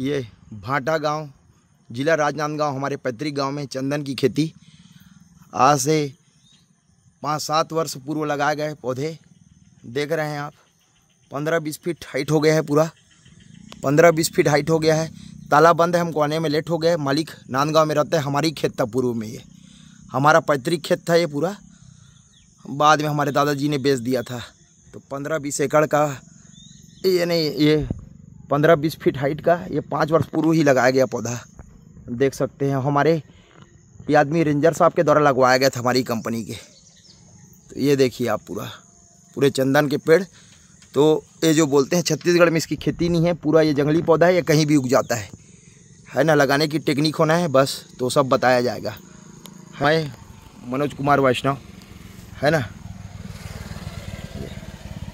ये भाटा गांव जिला राजनांदगांव हमारे पैतृक गांव में चंदन की खेती आज से पाँच सात वर्ष पूर्व लगाए गए पौधे देख रहे हैं आप पंद्रह बीस फीट हाइट हो गया है पूरा पंद्रह बीस फीट हाइट हो गया है ताला बंद है हमको आने में लेट हो गया मालिक नांदगांव में रहता है हमारी खेत था पूर्व में ये हमारा पैतृक खेत था ये पूरा बाद में हमारे दादाजी ने बेच दिया था तो पंद्रह बीस एकड़ का ये नहीं ये पंद्रह बीस फीट हाइट का ये पाँच वर्ष पूर्व ही लगाया गया पौधा देख सकते हैं हमारे ये आदमी रेंजर साहब के द्वारा लगवाया गया था हमारी कंपनी के तो ये देखिए आप पूरा पूरे चंदन के पेड़ तो ये जो बोलते हैं छत्तीसगढ़ में इसकी खेती नहीं है पूरा ये जंगली पौधा है ये कहीं भी उग जाता है है ना लगाने की टेक्निक होना है बस तो सब बताया जाएगा हाय मनोज कुमार वैष्णव है ना